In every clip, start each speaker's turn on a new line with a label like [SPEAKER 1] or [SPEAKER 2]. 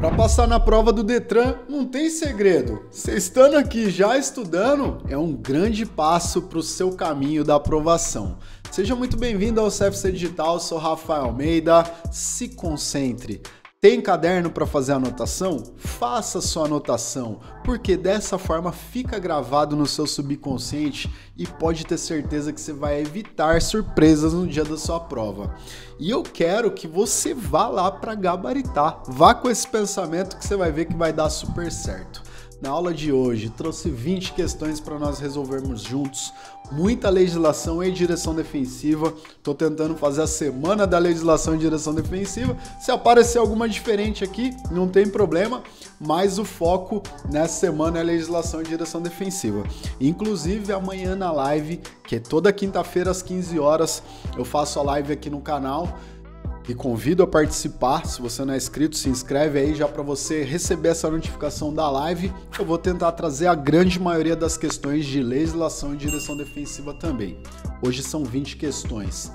[SPEAKER 1] Para passar na prova do Detran não tem segredo. Você estando aqui já estudando é um grande passo para o seu caminho da aprovação. Seja muito bem-vindo ao CFC Digital, sou Rafael Almeida. Se concentre. Tem caderno para fazer anotação? Faça sua anotação, porque dessa forma fica gravado no seu subconsciente e pode ter certeza que você vai evitar surpresas no dia da sua prova. E eu quero que você vá lá para gabaritar, vá com esse pensamento que você vai ver que vai dar super certo. Na aula de hoje, trouxe 20 questões para nós resolvermos juntos, muita legislação e direção defensiva. Estou tentando fazer a semana da legislação e direção defensiva. Se aparecer alguma diferente aqui, não tem problema, mas o foco nessa semana é legislação e direção defensiva. Inclusive, amanhã na live, que é toda quinta-feira às 15 horas, eu faço a live aqui no canal convido a participar. Se você não é inscrito, se inscreve aí já para você receber essa notificação da live. Eu vou tentar trazer a grande maioria das questões de legislação e direção defensiva também. Hoje são 20 questões.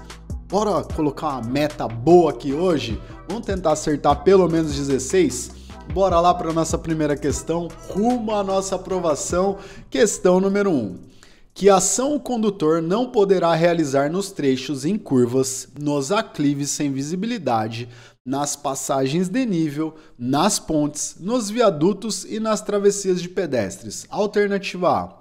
[SPEAKER 1] Bora colocar uma meta boa aqui hoje? Vamos tentar acertar pelo menos 16? Bora lá para nossa primeira questão, rumo à nossa aprovação. Questão número 1. Um que ação o condutor não poderá realizar nos trechos em curvas, nos aclives sem visibilidade, nas passagens de nível, nas pontes, nos viadutos e nas travessias de pedestres. Alternativa A.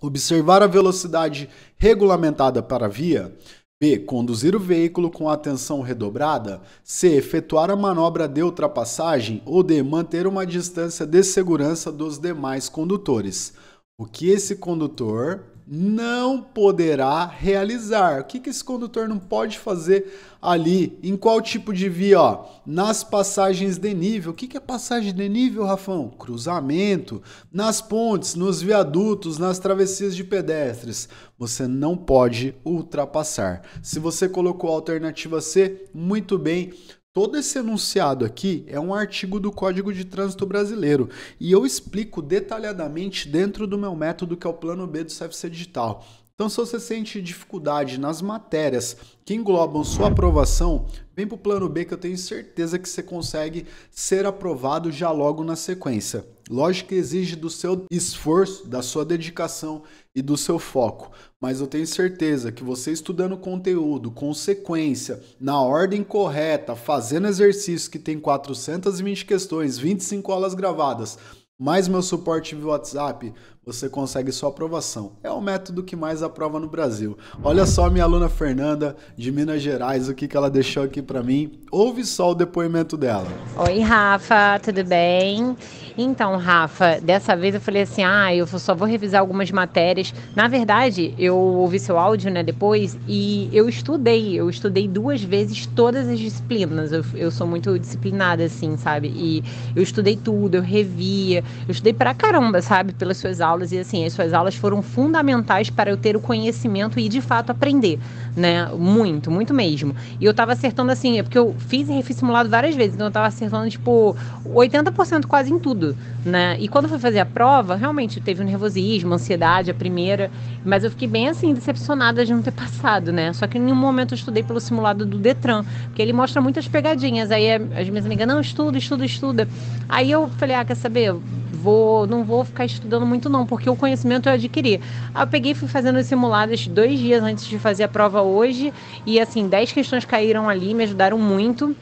[SPEAKER 1] Observar a velocidade regulamentada para a via. B. Conduzir o veículo com atenção redobrada. C. Efetuar a manobra de ultrapassagem. Ou D. Manter uma distância de segurança dos demais condutores. O que esse condutor não poderá realizar. O que, que esse condutor não pode fazer ali? Em qual tipo de via? Ó? Nas passagens de nível. O que, que é passagem de nível, Rafão? Cruzamento. Nas pontes, nos viadutos, nas travessias de pedestres. Você não pode ultrapassar. Se você colocou a alternativa C, muito bem. Todo esse enunciado aqui é um artigo do Código de Trânsito Brasileiro e eu explico detalhadamente dentro do meu método que é o Plano B do CFC Digital. Então, se você sente dificuldade nas matérias que englobam sua aprovação, vem para o Plano B que eu tenho certeza que você consegue ser aprovado já logo na sequência. Lógico que exige do seu esforço, da sua dedicação e do seu foco, mas eu tenho certeza que você estudando conteúdo com sequência, na ordem correta, fazendo exercício que tem 420 questões, 25 aulas gravadas, mais meu suporte via WhatsApp, você consegue sua aprovação. É o método que mais aprova no Brasil. Olha só minha aluna Fernanda, de Minas Gerais, o que, que ela deixou aqui para mim. Ouve só o depoimento dela.
[SPEAKER 2] Oi, Rafa, tudo bem? Então, Rafa, dessa vez eu falei assim: ah, eu só vou revisar algumas matérias. Na verdade, eu ouvi seu áudio, né, depois, e eu estudei. Eu estudei duas vezes todas as disciplinas. Eu, eu sou muito disciplinada, assim, sabe? E eu estudei tudo, eu revia, eu estudei pra caramba, sabe? Pelas suas aulas aulas e assim, as suas aulas foram fundamentais para eu ter o conhecimento e de fato aprender, né? Muito, muito mesmo. E eu tava acertando assim, é porque eu fiz e refiz simulado várias vezes, então eu tava acertando tipo 80% quase em tudo, né? E quando fui fazer a prova, realmente teve um nervosismo, ansiedade, a primeira, mas eu fiquei bem assim decepcionada de não ter passado, né? Só que em nenhum momento eu estudei pelo simulado do Detran, porque ele mostra muitas pegadinhas. Aí eh, as minhas amigas, não, estuda, estuda, estuda. Aí eu falei, ah, quer saber? vou, não vou ficar estudando muito não, porque o conhecimento eu adquiri. Aí eu peguei e fui fazendo os simulados dois dias antes de fazer a prova hoje e assim, 10 questões caíram ali, me ajudaram muito.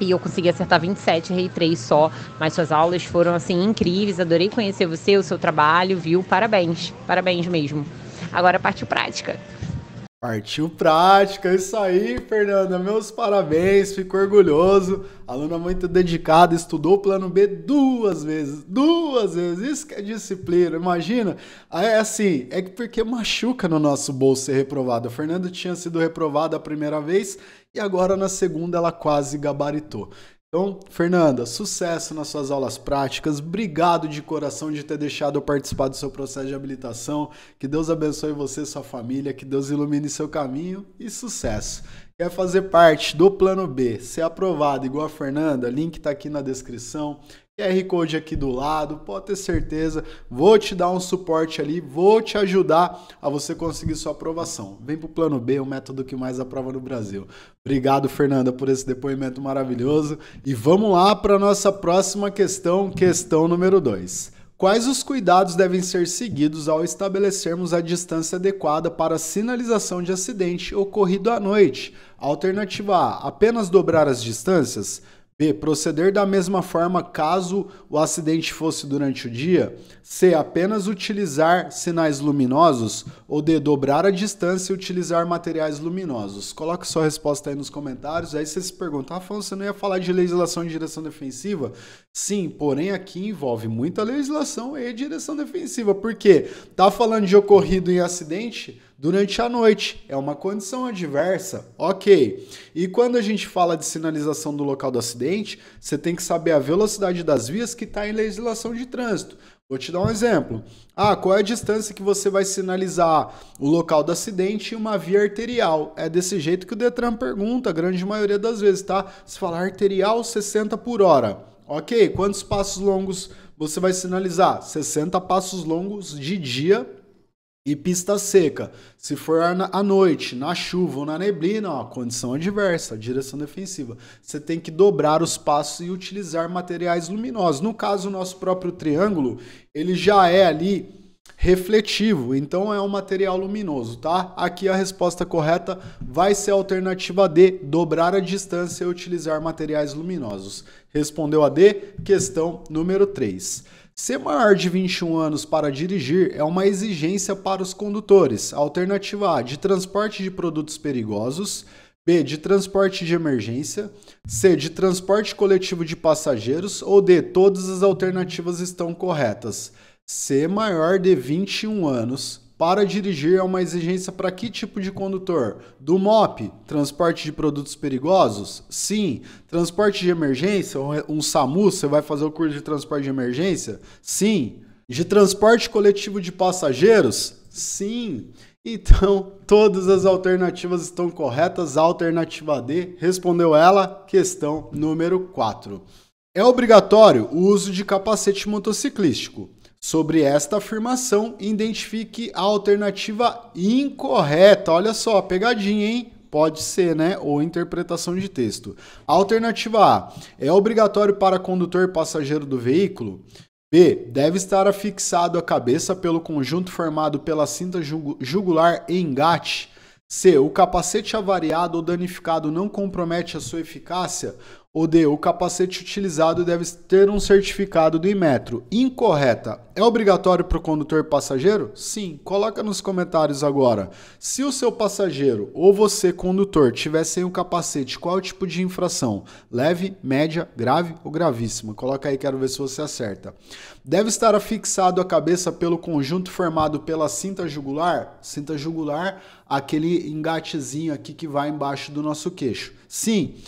[SPEAKER 2] E eu consegui acertar 27, errei 3 só. Mas suas aulas foram, assim, incríveis. Adorei conhecer você, o seu trabalho, viu? Parabéns. Parabéns mesmo. Agora, parte prática.
[SPEAKER 1] Partiu prática, é isso aí, Fernanda. Meus parabéns, fico orgulhoso. Aluna muito dedicada, estudou o plano B duas vezes. Duas vezes. Isso que é disciplina, imagina. É assim, é porque machuca no nosso bolso ser reprovado. A Fernanda tinha sido reprovada a primeira vez e agora na segunda ela quase gabaritou. Então, Fernanda, sucesso nas suas aulas práticas. Obrigado de coração de ter deixado eu participar do seu processo de habilitação. Que Deus abençoe você sua família, que Deus ilumine seu caminho e sucesso. Quer fazer parte do plano B, ser aprovado igual a Fernanda? Link está aqui na descrição. QR Code aqui do lado, pode ter certeza, vou te dar um suporte ali, vou te ajudar a você conseguir sua aprovação. Vem pro plano B, o método que mais aprova no Brasil. Obrigado, Fernanda, por esse depoimento maravilhoso e vamos lá para nossa próxima questão, questão número 2. Quais os cuidados devem ser seguidos ao estabelecermos a distância adequada para sinalização de acidente ocorrido à noite? Alternativa A: apenas dobrar as distâncias? B. Proceder da mesma forma caso o acidente fosse durante o dia. C. Apenas utilizar sinais luminosos. Ou D. Dobrar a distância e utilizar materiais luminosos. Coloque sua resposta aí nos comentários. Aí você se pergunta, ah, Afonso, você não ia falar de legislação de direção defensiva? Sim, porém aqui envolve muita legislação e direção defensiva. Por quê? Tá falando de ocorrido em acidente? durante a noite. É uma condição adversa, ok. E quando a gente fala de sinalização do local do acidente, você tem que saber a velocidade das vias que está em legislação de trânsito. Vou te dar um exemplo. Ah, qual é a distância que você vai sinalizar o local do acidente e uma via arterial? É desse jeito que o Detran pergunta, a grande maioria das vezes, tá? Se falar arterial, 60 por hora. Ok, quantos passos longos você vai sinalizar? 60 passos longos de dia e pista seca, se for à noite, na chuva ou na neblina, ó, condição adversa, direção defensiva. Você tem que dobrar os passos e utilizar materiais luminosos. No caso, o nosso próprio triângulo, ele já é ali refletivo, então é um material luminoso, tá? Aqui a resposta correta vai ser a alternativa D, dobrar a distância e utilizar materiais luminosos. Respondeu a D, questão número 3. Ser maior de 21 anos para dirigir é uma exigência para os condutores. Alternativa A, de transporte de produtos perigosos. B, de transporte de emergência. C, de transporte coletivo de passageiros. Ou D, todas as alternativas estão corretas. Ser maior de 21 anos para dirigir é uma exigência para que tipo de condutor? Do MOP, transporte de produtos perigosos? Sim. Transporte de emergência, um SAMU, você vai fazer o curso de transporte de emergência? Sim. De transporte coletivo de passageiros? Sim. Então, todas as alternativas estão corretas. A alternativa D respondeu ela, questão número 4. É obrigatório o uso de capacete motociclístico. Sobre esta afirmação, identifique a alternativa incorreta. Olha só, pegadinha, hein? Pode ser, né? Ou interpretação de texto. Alternativa A: é obrigatório para condutor e passageiro do veículo? B. Deve estar afixado a cabeça pelo conjunto formado pela cinta jugular e engate. C. O capacete avariado ou danificado não compromete a sua eficácia? O D. O capacete utilizado deve ter um certificado do Imetro. Incorreta. É obrigatório para o condutor passageiro? Sim. Coloca nos comentários agora. Se o seu passageiro ou você, condutor, tiver sem o capacete, qual é o tipo de infração? Leve, média, grave ou gravíssima? Coloca aí, quero ver se você acerta. Deve estar afixado a cabeça pelo conjunto formado pela cinta jugular? Cinta jugular, aquele engatezinho aqui que vai embaixo do nosso queixo. Sim. Sim.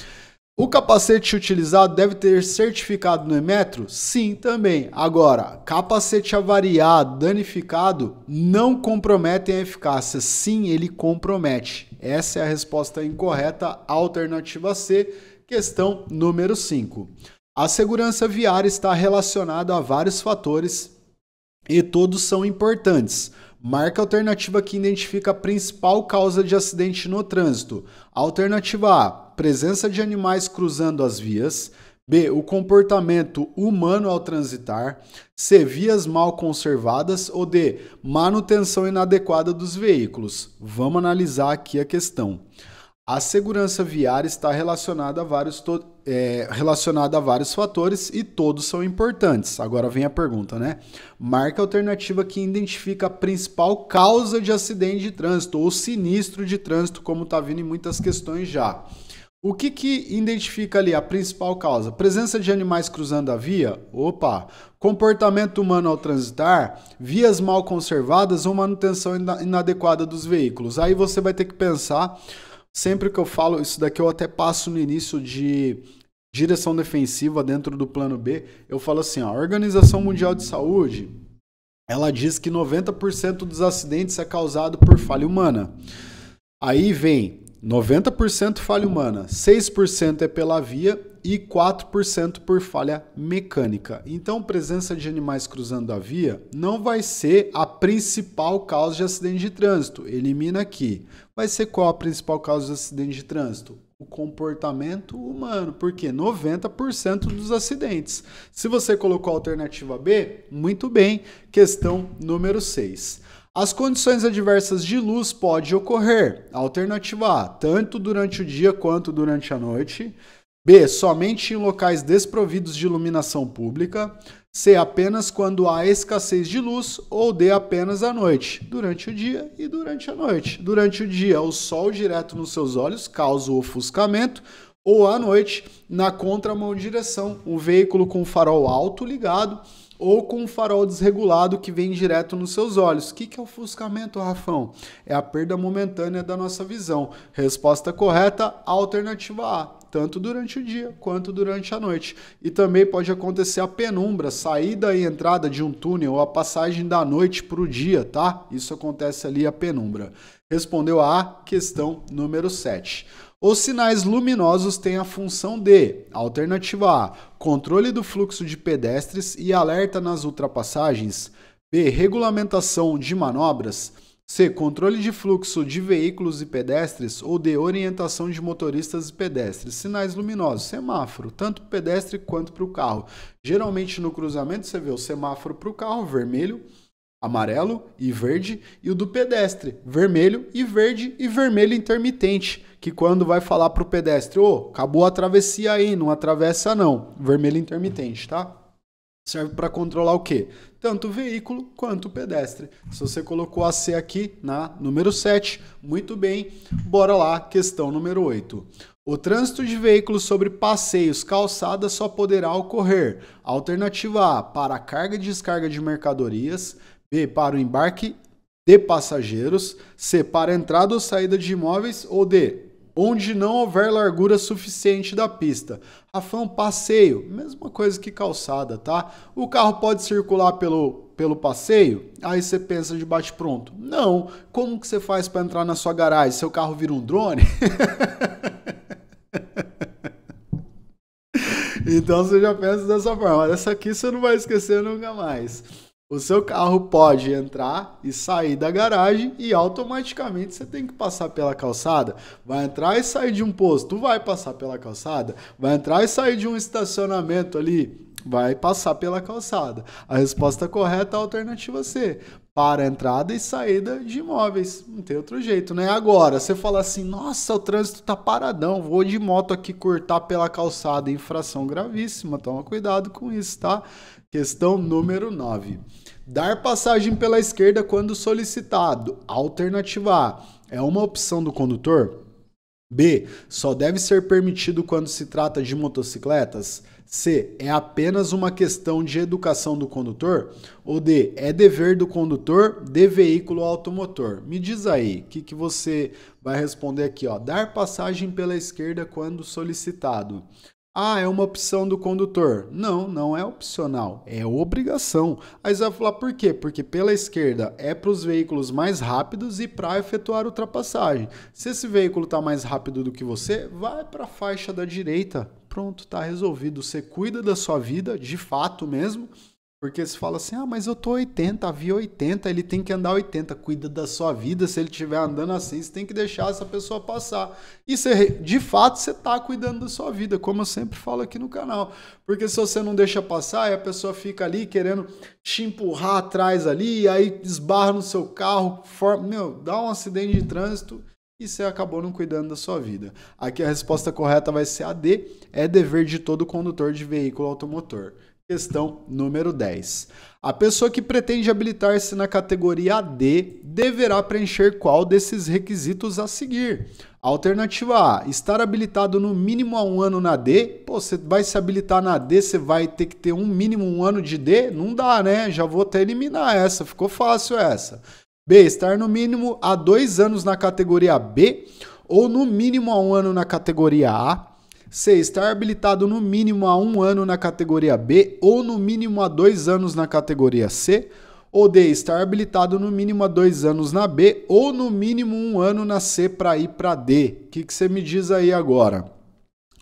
[SPEAKER 1] O capacete utilizado deve ter certificado no Emetro? Sim, também. Agora, capacete avariado, danificado, não comprometem a eficácia. Sim, ele compromete. Essa é a resposta incorreta, alternativa C, questão número 5. A segurança viária está relacionada a vários fatores e todos são importantes. Marca a alternativa que identifica a principal causa de acidente no trânsito. Alternativa A presença de animais cruzando as vias. B. O comportamento humano ao transitar. C. Vias mal conservadas. Ou D. Manutenção inadequada dos veículos. Vamos analisar aqui a questão. A segurança viária está relacionada a vários, é, relacionada a vários fatores e todos são importantes. Agora vem a pergunta, né? Marca a alternativa que identifica a principal causa de acidente de trânsito ou sinistro de trânsito, como está vindo em muitas questões já. O que, que identifica ali a principal causa? Presença de animais cruzando a via? Opa! Comportamento humano ao transitar? Vias mal conservadas ou manutenção inadequada dos veículos? Aí você vai ter que pensar. Sempre que eu falo isso daqui, eu até passo no início de direção defensiva dentro do plano B. Eu falo assim: ó, a Organização Mundial de Saúde ela diz que 90% dos acidentes é causado por falha humana. Aí vem 90% falha humana, 6% é pela via e 4% por falha mecânica. Então, presença de animais cruzando a via não vai ser a principal causa de acidente de trânsito. Elimina aqui. Vai ser qual a principal causa de acidente de trânsito? O comportamento humano, porque 90% dos acidentes. Se você colocou a alternativa B, muito bem. Questão número 6. As condições adversas de luz podem ocorrer, alternativa A, tanto durante o dia quanto durante a noite. B. Somente em locais desprovidos de iluminação pública. C. Apenas quando há escassez de luz. Ou D. Apenas à noite, durante o dia e durante a noite. Durante o dia, o sol direto nos seus olhos causa o ofuscamento. Ou à noite, na contramão direção, um veículo com farol alto ligado ou com um farol desregulado que vem direto nos seus olhos. O que, que é ofuscamento, Rafão? É a perda momentânea da nossa visão. Resposta correta, alternativa A tanto durante o dia quanto durante a noite. E também pode acontecer a penumbra, saída e entrada de um túnel ou a passagem da noite para o dia, tá? Isso acontece ali a penumbra. Respondeu a A, questão número 7. Os sinais luminosos têm a função de: alternativa A, controle do fluxo de pedestres e alerta nas ultrapassagens, B, regulamentação de manobras, C, controle de fluxo de veículos e pedestres ou de orientação de motoristas e pedestres. Sinais luminosos, semáforo, tanto para o pedestre quanto para o carro. Geralmente no cruzamento você vê o semáforo para o carro vermelho, amarelo e verde e o do pedestre, vermelho e verde e vermelho intermitente que quando vai falar para o pedestre, ô, oh, acabou a travessia aí, não atravessa não. Vermelho intermitente, tá? Serve para controlar o quê? Tanto o veículo quanto o pedestre. Se você colocou AC aqui na número 7, muito bem. Bora lá, questão número 8. O trânsito de veículos sobre passeios, calçadas só poderá ocorrer. Alternativa A, para carga e descarga de mercadorias. B, para o embarque de passageiros. C, para entrada ou saída de imóveis. Ou D, onde não houver largura suficiente da pista. Rafão, passeio, mesma coisa que calçada, tá? O carro pode circular pelo, pelo passeio? Aí você pensa de bate pronto. Não, como que você faz para entrar na sua garagem? Seu carro vira um drone? então você já pensa dessa forma. Essa aqui você não vai esquecer nunca mais. O seu carro pode entrar e sair da garagem e automaticamente você tem que passar pela calçada. Vai entrar e sair de um posto, vai passar pela calçada. Vai entrar e sair de um estacionamento ali, vai passar pela calçada. A resposta correta é a alternativa C. Para entrada e saída de imóveis. Não tem outro jeito, né? Agora, você fala assim: nossa, o trânsito tá paradão, vou de moto aqui cortar pela calçada, infração gravíssima. Toma cuidado com isso, tá? Questão número 9. Dar passagem pela esquerda quando solicitado. Alternativa A. É uma opção do condutor? B. Só deve ser permitido quando se trata de motocicletas? C. É apenas uma questão de educação do condutor? Ou D. É dever do condutor de veículo automotor? Me diz aí, o que, que você vai responder aqui? Ó. Dar passagem pela esquerda quando solicitado. Ah, é uma opção do condutor. Não, não é opcional, é obrigação. Aí você vai falar por quê? Porque pela esquerda é para os veículos mais rápidos e para efetuar ultrapassagem. Se esse veículo está mais rápido do que você, vai para a faixa da direita. Pronto, está resolvido. Você cuida da sua vida, de fato mesmo, porque se fala assim, ah, mas eu tô 80, a via 80, ele tem que andar 80, cuida da sua vida, se ele estiver andando assim, você tem que deixar essa pessoa passar. E você, de fato você tá cuidando da sua vida, como eu sempre falo aqui no canal. Porque se você não deixa passar, a pessoa fica ali querendo te empurrar atrás ali, aí esbarra no seu carro, meu, dá um acidente de trânsito e você acabou não cuidando da sua vida. Aqui a resposta correta vai ser a D, é dever de todo condutor de veículo automotor. Questão número 10. A pessoa que pretende habilitar-se na categoria AD deverá preencher qual desses requisitos a seguir. Alternativa A: estar habilitado no mínimo a um ano na D. Pô, você vai se habilitar na D, você vai ter que ter um mínimo um ano de D? Não dá, né? Já vou até eliminar essa, ficou fácil essa. B: estar no mínimo a dois anos na categoria B ou no mínimo a um ano na categoria A C Estar habilitado no mínimo a um ano na categoria B ou no mínimo a dois anos na categoria C. Ou D. Estar habilitado no mínimo a dois anos na B ou no mínimo um ano na C para ir para D. O que, que você me diz aí agora?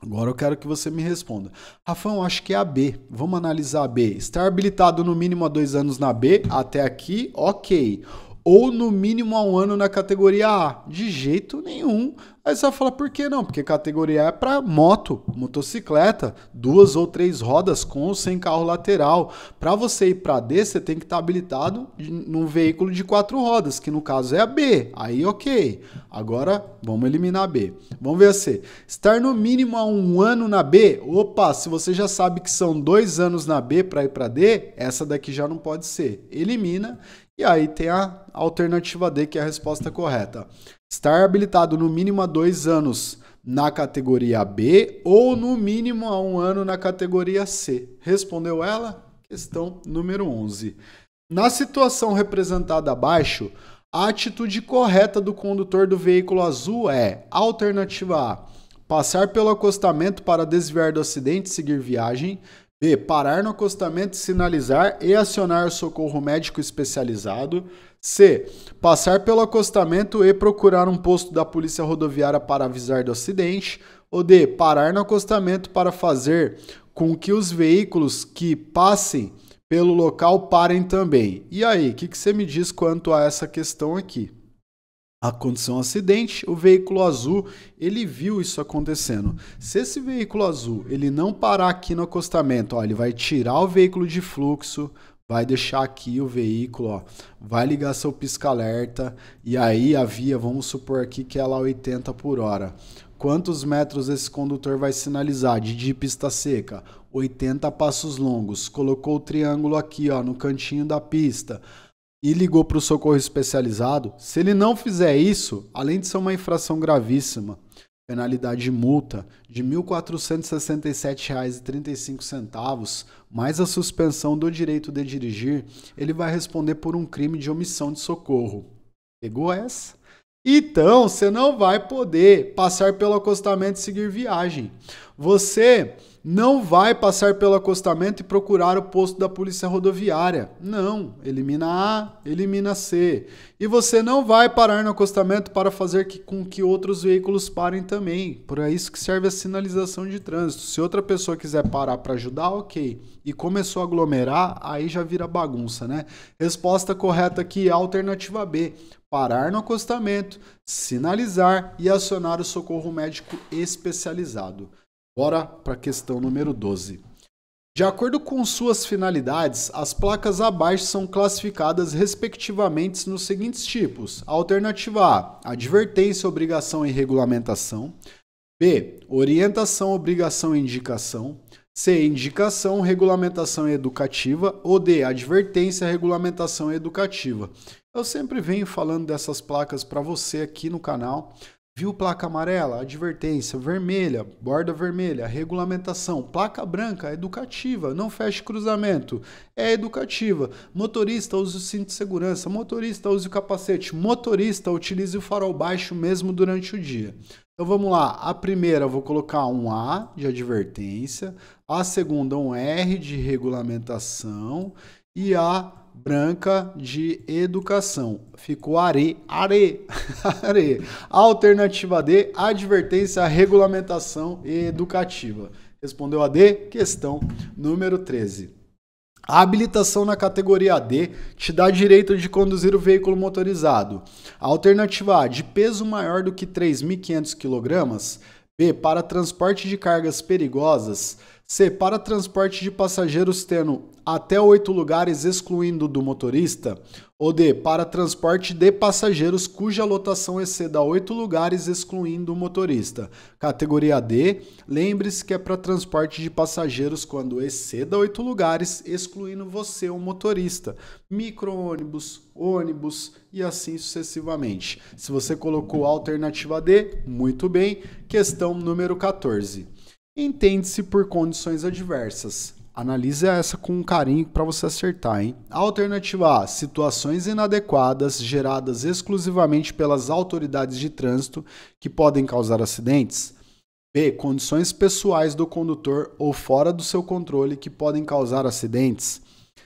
[SPEAKER 1] Agora eu quero que você me responda. Rafão, acho que é a B. Vamos analisar a B. Estar habilitado no mínimo a dois anos na B, até aqui, ok ou no mínimo a um ano na categoria A. De jeito nenhum. Aí você vai falar, por que não? Porque categoria A é para moto, motocicleta, duas ou três rodas com ou sem carro lateral. Para você ir para D, você tem que estar tá habilitado num veículo de quatro rodas, que no caso é a B. Aí ok. Agora vamos eliminar a B. Vamos ver a C. Estar no mínimo há um ano na B. Opa, se você já sabe que são dois anos na B para ir para D, essa daqui já não pode ser. Elimina e aí tem a alternativa D, que é a resposta correta. Estar habilitado no mínimo a dois anos na categoria B ou no mínimo a um ano na categoria C. Respondeu ela? Questão número 11. Na situação representada abaixo, a atitude correta do condutor do veículo azul é: alternativa A, passar pelo acostamento para desviar do acidente e seguir viagem. B. Parar no acostamento, sinalizar e acionar o socorro médico especializado. C. Passar pelo acostamento e procurar um posto da Polícia Rodoviária para avisar do acidente. Ou D. Parar no acostamento para fazer com que os veículos que passem pelo local parem também. E aí, o que, que você me diz quanto a essa questão aqui? Aconteceu um acidente, o veículo azul, ele viu isso acontecendo. Se esse veículo azul, ele não parar aqui no acostamento, ó, ele vai tirar o veículo de fluxo, vai deixar aqui o veículo, ó, vai ligar seu pisca-alerta e aí a via, vamos supor aqui que ela é 80 por hora. Quantos metros esse condutor vai sinalizar de, de pista seca? 80 passos longos. Colocou o triângulo aqui, ó, no cantinho da pista e ligou para o socorro especializado, se ele não fizer isso, além de ser uma infração gravíssima, penalidade de multa de R$ 1.467,35, mais a suspensão do direito de dirigir, ele vai responder por um crime de omissão de socorro. Pegou essa? Então, você não vai poder passar pelo acostamento e seguir viagem. Você não vai passar pelo acostamento e procurar o posto da polícia rodoviária. Não, elimina A, elimina C. E você não vai parar no acostamento para fazer que, com que outros veículos parem também. Por isso que serve a sinalização de trânsito. Se outra pessoa quiser parar para ajudar, ok. E começou a aglomerar, aí já vira bagunça, né? Resposta correta aqui, alternativa B parar no acostamento, sinalizar e acionar o socorro médico especializado. Bora para a questão número 12. De acordo com suas finalidades, as placas abaixo são classificadas respectivamente nos seguintes tipos: alternativa A, advertência, obrigação e regulamentação. B, orientação, obrigação e indicação. C, indicação, regulamentação educativa. Ou D, advertência, regulamentação educativa. Eu sempre venho falando dessas placas para você aqui no canal. Viu placa amarela? Advertência. Vermelha, borda vermelha. Regulamentação. Placa branca, é educativa. Não feche cruzamento. É educativa. Motorista, use o cinto de segurança. Motorista, use o capacete. Motorista, utilize o farol baixo mesmo durante o dia. Então vamos lá. A primeira eu vou colocar um A de advertência. A segunda, um R de regulamentação. E a branca de educação. Ficou are, are, are. Alternativa D, advertência à regulamentação educativa. Respondeu a D, questão número 13. A habilitação na categoria D te dá direito de conduzir o veículo motorizado. alternativa A, de peso maior do que 3.500 kg. B, para transporte de cargas perigosas separa transporte de passageiros tendo até oito lugares, excluindo do motorista, ou D, para transporte de passageiros cuja lotação exceda oito lugares, excluindo o motorista. Categoria D, lembre-se que é para transporte de passageiros quando exceda oito lugares, excluindo você, o motorista. Micro-ônibus, ônibus e assim sucessivamente. Se você colocou a alternativa D, muito bem. Questão número 14. Entende-se por condições adversas. Analise essa com carinho para você acertar, hein? Alternativa A: situações inadequadas geradas exclusivamente pelas autoridades de trânsito que podem causar acidentes. B. Condições pessoais do condutor ou fora do seu controle que podem causar acidentes.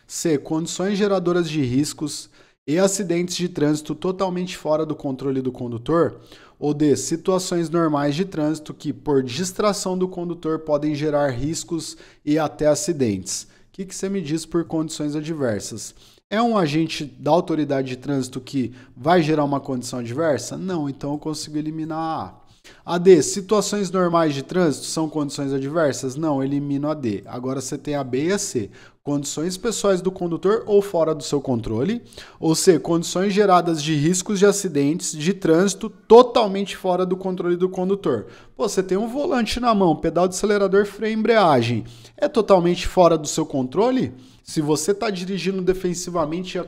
[SPEAKER 1] C. Condições geradoras de riscos e acidentes de trânsito totalmente fora do controle do condutor ou D. Situações normais de trânsito que, por distração do condutor, podem gerar riscos e até acidentes. O que, que você me diz por condições adversas? É um agente da autoridade de trânsito que vai gerar uma condição adversa? Não, então eu consigo eliminar a A. A D, situações normais de trânsito são condições adversas? Não, elimino a D. Agora você tem a B e a C condições pessoais do condutor ou fora do seu controle, ou C, condições geradas de riscos de acidentes de trânsito totalmente fora do controle do condutor. você tem um volante na mão, pedal de acelerador, freio, embreagem. É totalmente fora do seu controle? Se você está dirigindo defensivamente,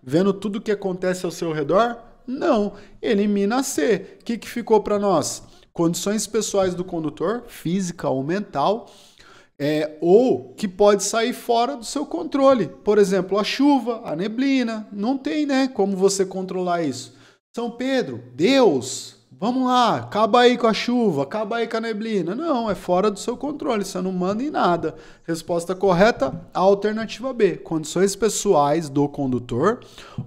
[SPEAKER 1] vendo tudo o que acontece ao seu redor? Não. Elimina C. O que, que ficou para nós? Condições pessoais do condutor, física ou mental, é, ou que pode sair fora do seu controle. Por exemplo, a chuva, a neblina, não tem né, como você controlar isso. São Pedro, Deus vamos lá, acaba aí com a chuva, acaba aí com a neblina. Não, é fora do seu controle, você não manda em nada. Resposta correta, alternativa B, condições pessoais do condutor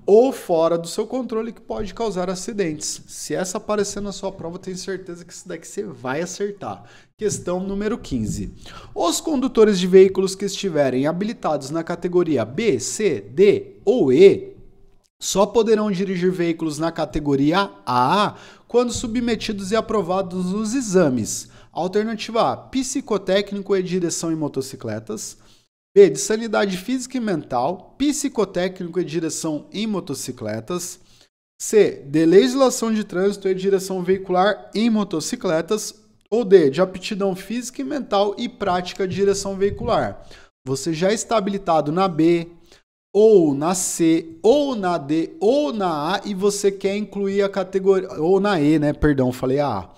[SPEAKER 1] ou fora do seu controle que pode causar acidentes. Se essa aparecer na sua prova, tenho certeza que isso daqui você vai acertar. Questão número 15. Os condutores de veículos que estiverem habilitados na categoria B, C, D ou E só poderão dirigir veículos na categoria A quando submetidos e aprovados os exames. Alternativa A: psicotécnico e direção em motocicletas. B. De sanidade física e mental, psicotécnico e direção em motocicletas. C. De legislação de trânsito e direção veicular em motocicletas. Ou D. De aptidão física e mental e prática de direção veicular. Você já está habilitado na B, ou na C, ou na D, ou na A, e você quer incluir a categoria. Ou na E, né? Perdão, falei a A.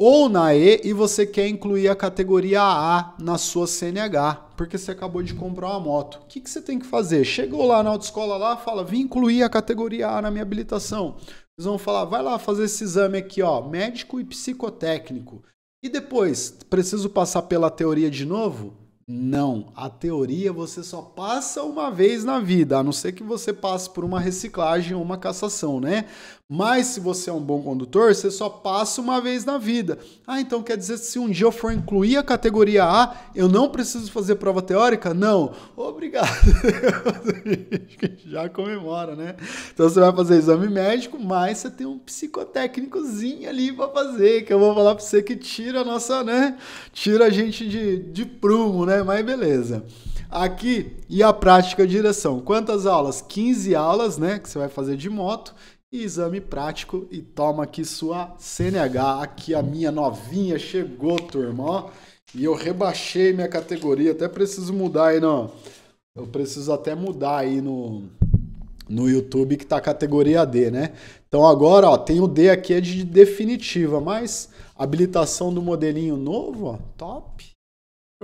[SPEAKER 1] Ou na E e você quer incluir a categoria A na sua CNH, porque você acabou de comprar uma moto. O que, que você tem que fazer? Chegou lá na autoescola lá, fala, vim incluir a categoria A na minha habilitação. Eles vão falar, vai lá fazer esse exame aqui, ó, médico e psicotécnico. E depois, preciso passar pela teoria de novo? Não, a teoria você só passa uma vez na vida, a não ser que você passe por uma reciclagem ou uma cassação, né? Mas se você é um bom condutor, você só passa uma vez na vida. Ah, então quer dizer que se um dia eu for incluir a categoria A, eu não preciso fazer prova teórica? Não. Obrigado. Já comemora, né? Então você vai fazer exame médico, mas você tem um psicotécnicozinho ali para fazer, que eu vou falar para você que tira a nossa, né? Tira a gente de, de prumo, né? Mas beleza. Aqui e a prática de direção. Quantas aulas? 15 aulas, né? Que você vai fazer de moto e exame prático e toma aqui sua CNH. Aqui a minha novinha chegou, turma, ó. E eu rebaixei minha categoria, até preciso mudar aí, não. Eu preciso até mudar aí no no YouTube que tá categoria D, né? Então agora, ó, tem o D aqui é de definitiva, mas habilitação do modelinho novo, ó, top.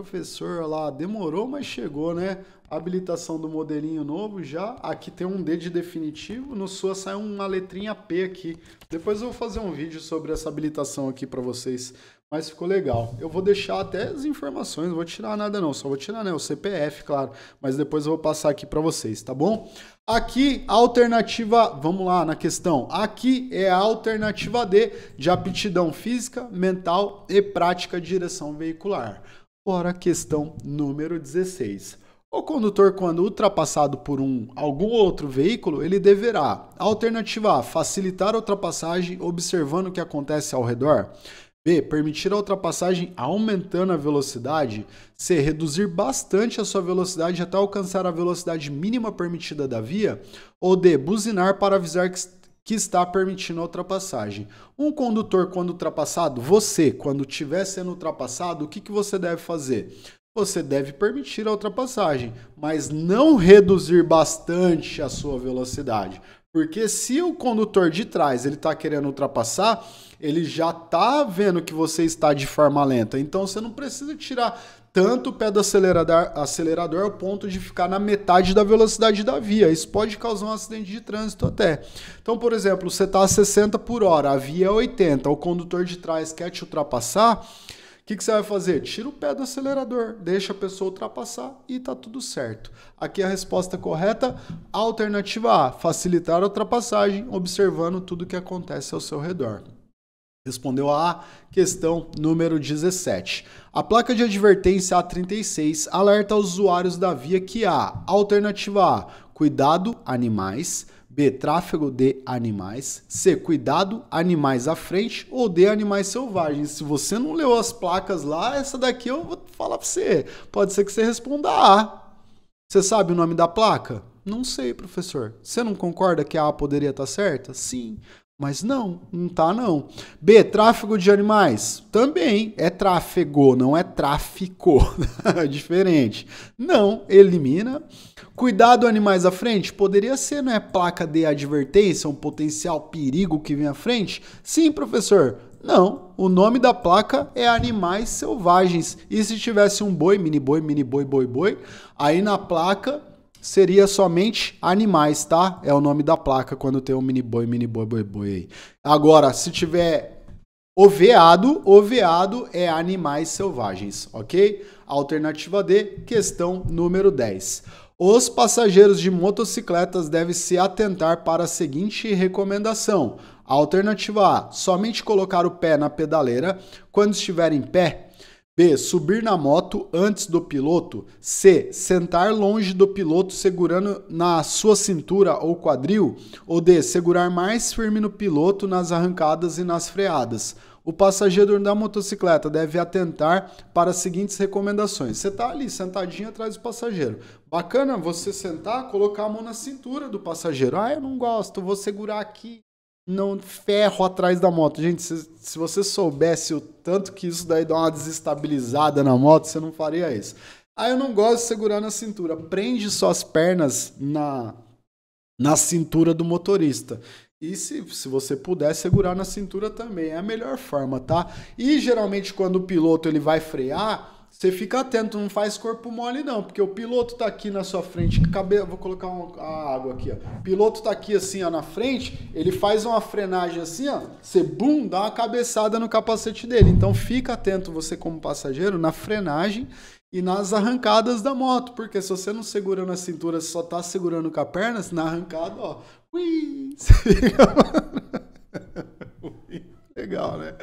[SPEAKER 1] Professor, lá, demorou, mas chegou, né? habilitação do modelinho novo já. Aqui tem um D de definitivo, no sua sai uma letrinha P aqui. Depois eu vou fazer um vídeo sobre essa habilitação aqui para vocês, mas ficou legal. Eu vou deixar até as informações, não vou tirar nada não, só vou tirar né, o CPF, claro, mas depois eu vou passar aqui para vocês, tá bom? Aqui, alternativa, vamos lá na questão. Aqui é a alternativa D de aptidão física, mental e prática de direção veicular ora questão número 16. O condutor, quando ultrapassado por um algum outro veículo, ele deverá, alternativa A, facilitar a ultrapassagem observando o que acontece ao redor. B. Permitir a ultrapassagem aumentando a velocidade. C. Reduzir bastante a sua velocidade até alcançar a velocidade mínima permitida da via. Ou D. Buzinar para avisar que que está permitindo a ultrapassagem. Um condutor, quando ultrapassado, você, quando estiver sendo ultrapassado, o que, que você deve fazer? Você deve permitir a ultrapassagem, mas não reduzir bastante a sua velocidade. Porque se o condutor de trás ele está querendo ultrapassar, ele já está vendo que você está de forma lenta. Então você não precisa tirar tanto o pé do acelerador, acelerador ao ponto de ficar na metade da velocidade da via. Isso pode causar um acidente de trânsito até. Então, por exemplo, você está a 60 por hora, a via é 80, o condutor de trás quer te ultrapassar, o que, que você vai fazer? Tira o pé do acelerador, deixa a pessoa ultrapassar e tá tudo certo. Aqui é a resposta correta, alternativa A, facilitar a ultrapassagem, observando tudo que acontece ao seu redor. Respondeu a questão número 17. A placa de advertência A36 alerta os usuários da via que há alternativa A: cuidado animais, B: tráfego de animais, C: cuidado animais à frente ou D: animais selvagens. Se você não leu as placas lá, essa daqui eu vou falar para você. Pode ser que você responda A. Você sabe o nome da placa? Não sei, professor. Você não concorda que a A poderia estar tá certa? Sim. Mas não, não tá não. B, tráfego de animais. Também é tráfego, não é tráfico. É diferente. Não, elimina. Cuidado animais à frente. Poderia ser, não é Placa de advertência, um potencial perigo que vem à frente? Sim, professor. Não, o nome da placa é Animais Selvagens. E se tivesse um boi, mini boi, mini boi, boi, boi, aí na placa seria somente animais, tá? É o nome da placa quando tem um mini boi, mini boi, boi, boi aí. Agora, se tiver oveado, oveado é animais selvagens, ok? Alternativa D, questão número 10. Os passageiros de motocicletas devem se atentar para a seguinte recomendação. Alternativa A, somente colocar o pé na pedaleira quando estiver em pé B. Subir na moto antes do piloto. C. Sentar longe do piloto segurando na sua cintura ou quadril. Ou D. Segurar mais firme no piloto nas arrancadas e nas freadas. O passageiro da motocicleta deve atentar para as seguintes recomendações. Você está ali sentadinho atrás do passageiro. Bacana você sentar, colocar a mão na cintura do passageiro. Ah, eu não gosto, vou segurar aqui não ferro atrás da moto. Gente, se, se você soubesse o tanto que isso daí dá uma desestabilizada na moto, você não faria isso. Aí ah, eu não gosto de segurar na cintura. Prende suas pernas na, na cintura do motorista. E se, se você puder segurar na cintura também, é a melhor forma, tá? E geralmente quando o piloto ele vai frear, você fica atento, não faz corpo mole não, porque o piloto tá aqui na sua frente, cabe... vou colocar uma, a água aqui, ó. O piloto tá aqui assim, ó, na frente, ele faz uma frenagem assim, ó, você bum, dá uma cabeçada no capacete dele. Então fica atento você como passageiro na frenagem e nas arrancadas da moto, porque se você não segura na cintura, só tá segurando com a perna, na arrancada, ó, ui, você fica... Legal, né?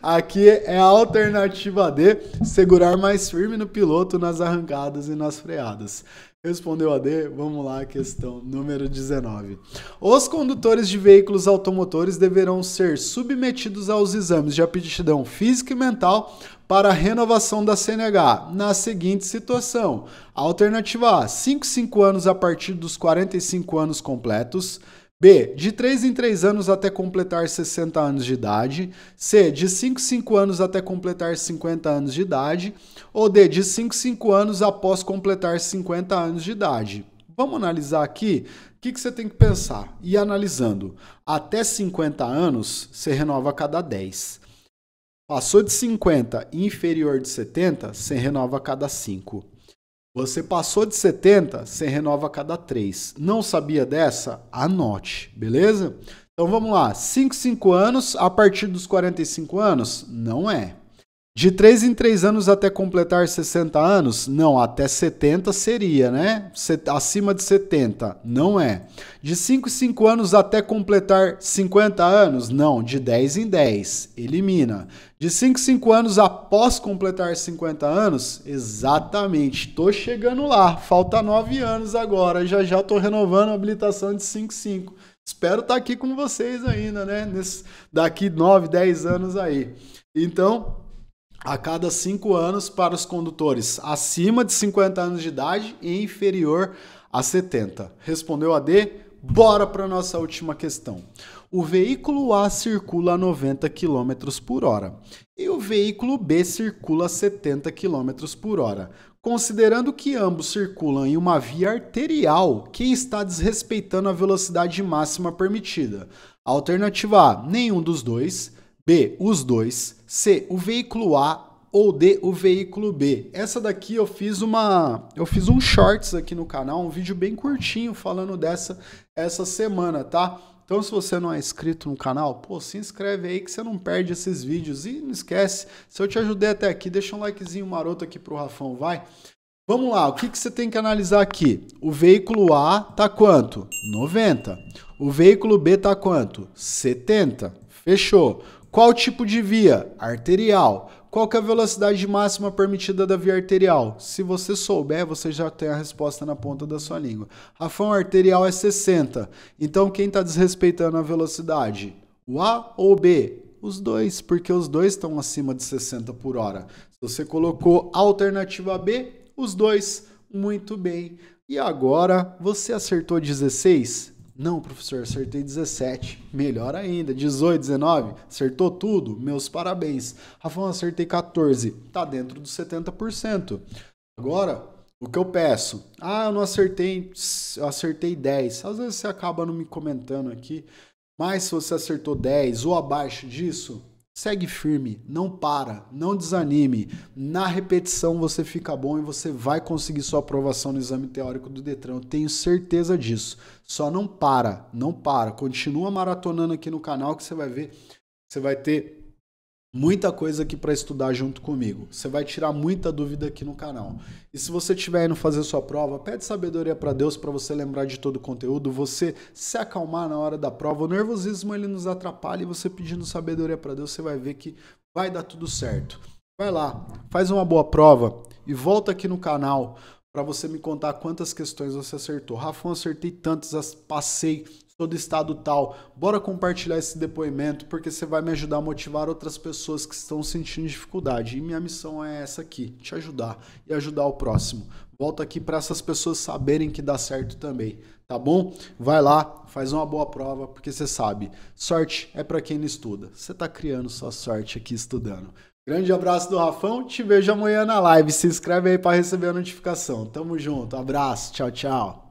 [SPEAKER 1] Aqui é a alternativa D, segurar mais firme no piloto nas arrancadas e nas freadas. Respondeu a D, vamos lá, questão número 19. Os condutores de veículos automotores deverão ser submetidos aos exames de aptidão física e mental para a renovação da CNH na seguinte situação: alternativa A, 5, 5 anos a partir dos 45 anos completos. B. De 3 em 3 anos até completar 60 anos de idade. C. De 5 em 5 anos até completar 50 anos de idade. Ou D. De 5 em 5 anos após completar 50 anos de idade. Vamos analisar aqui o que, que você tem que pensar. E analisando, até 50 anos, você renova a cada 10. Passou de 50 inferior de 70, você renova a cada 5. Você passou de 70, você renova a cada 3. Não sabia dessa? Anote, beleza? Então vamos lá. 5, 5 anos, a partir dos 45 anos? Não é. De 3 em 3 anos até completar 60 anos? Não, até 70 seria, né? Acima de 70, não é. De 5 em 5 anos até completar 50 anos? Não, de 10 em 10, elimina. De 5 em 5 anos após completar 50 anos? Exatamente, tô chegando lá. Falta 9 anos agora, já já tô renovando a habilitação de 5 em 5. Espero estar tá aqui com vocês ainda, né? Nesse, daqui 9, 10 anos aí. Então, a cada cinco anos para os condutores acima de 50 anos de idade e inferior a 70. Respondeu a D? Bora para nossa última questão. O veículo A circula a 90 km por hora e o veículo B circula a 70 km por hora. Considerando que ambos circulam em uma via arterial, quem está desrespeitando a velocidade máxima permitida? Alternativa A: nenhum dos dois. B, os dois. C, o veículo A ou D, o veículo B. Essa daqui eu fiz uma, eu fiz um shorts aqui no canal, um vídeo bem curtinho falando dessa essa semana, tá? Então, se você não é inscrito no canal, pô, se inscreve aí que você não perde esses vídeos. E não esquece, se eu te ajudei até aqui, deixa um likezinho maroto aqui pro Rafão, vai? Vamos lá, o que, que você tem que analisar aqui? O veículo A tá quanto? 90. O veículo B tá quanto? 70. Fechou. Qual tipo de via? Arterial. Qual é a velocidade máxima permitida da via arterial? Se você souber, você já tem a resposta na ponta da sua língua. A arterial é 60. Então, quem está desrespeitando a velocidade? O A ou o B? Os dois, porque os dois estão acima de 60 por hora. Se você colocou alternativa B, os dois. Muito bem. E agora, você acertou 16? Não, professor, acertei 17. Melhor ainda, 18, 19, acertou tudo? Meus parabéns. Rafão, acertei 14. Tá dentro dos 70%. Agora, o que eu peço? Ah, eu não acertei, eu acertei 10. Às vezes você acaba não me comentando aqui, mas se você acertou 10 ou abaixo disso, Segue firme, não para, não desanime. Na repetição você fica bom e você vai conseguir sua aprovação no exame teórico do Detran. Eu tenho certeza disso. Só não para, não para. Continua maratonando aqui no canal que você vai ver, você vai ter muita coisa aqui para estudar junto comigo. Você vai tirar muita dúvida aqui no canal. E se você estiver indo fazer sua prova, pede sabedoria para Deus para você lembrar de todo o conteúdo, você se acalmar na hora da prova. O nervosismo ele nos atrapalha e você pedindo sabedoria para Deus, você vai ver que vai dar tudo certo. Vai lá, faz uma boa prova e volta aqui no canal para você me contar quantas questões você acertou. Rafa, eu acertei tantas, passei sou do estado tal, bora compartilhar esse depoimento porque você vai me ajudar a motivar outras pessoas que estão sentindo dificuldade. E minha missão é essa aqui, te ajudar e ajudar o próximo. Volto aqui para essas pessoas saberem que dá certo também, tá bom? Vai lá, faz uma boa prova, porque você sabe, sorte é para quem não estuda. Você está criando sua sorte aqui estudando. Grande abraço do Rafão, te vejo amanhã na live. Se inscreve aí para receber a notificação. Tamo junto, abraço, tchau, tchau.